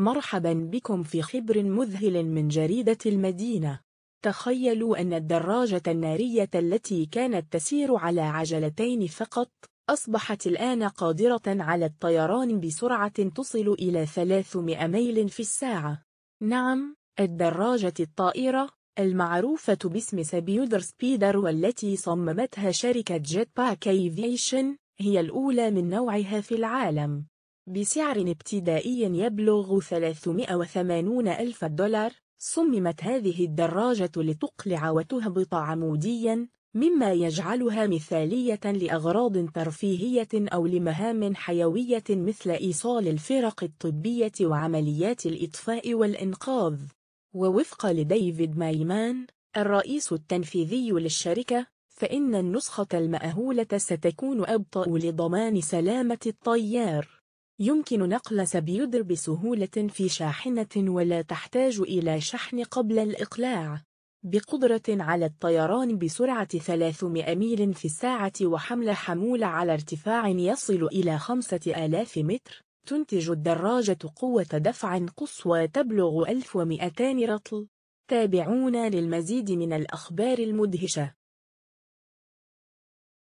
مرحبا بكم في خبر مذهل من جريدة المدينة تخيلوا أن الدراجة النارية التي كانت تسير على عجلتين فقط أصبحت الآن قادرة على الطيران بسرعة تصل إلى 300 ميل في الساعة نعم الدراجة الطائرة المعروفة باسم سبيودر سبيدر والتي صممتها شركة جيت باك ايفيشن هي الأولى من نوعها في العالم بسعر ابتدائي يبلغ 380 ألف دولار صممت هذه الدراجة لتقلع وتهبط عموديا مما يجعلها مثالية لأغراض ترفيهية أو لمهام حيوية مثل إيصال الفرق الطبية وعمليات الإطفاء والإنقاذ ووفق لديفيد مايمان الرئيس التنفيذي للشركة فإن النسخة المأهولة ستكون أبطأ لضمان سلامة الطيار يمكن نقل سبيودر بسهولة في شاحنة ولا تحتاج إلى شحن قبل الإقلاع بقدرة على الطيران بسرعة 300 ميل في الساعة وحمل حمولة على ارتفاع يصل إلى 5000 متر تنتج الدراجة قوة دفع قصوى تبلغ 1200 رطل تابعونا للمزيد من الأخبار المدهشة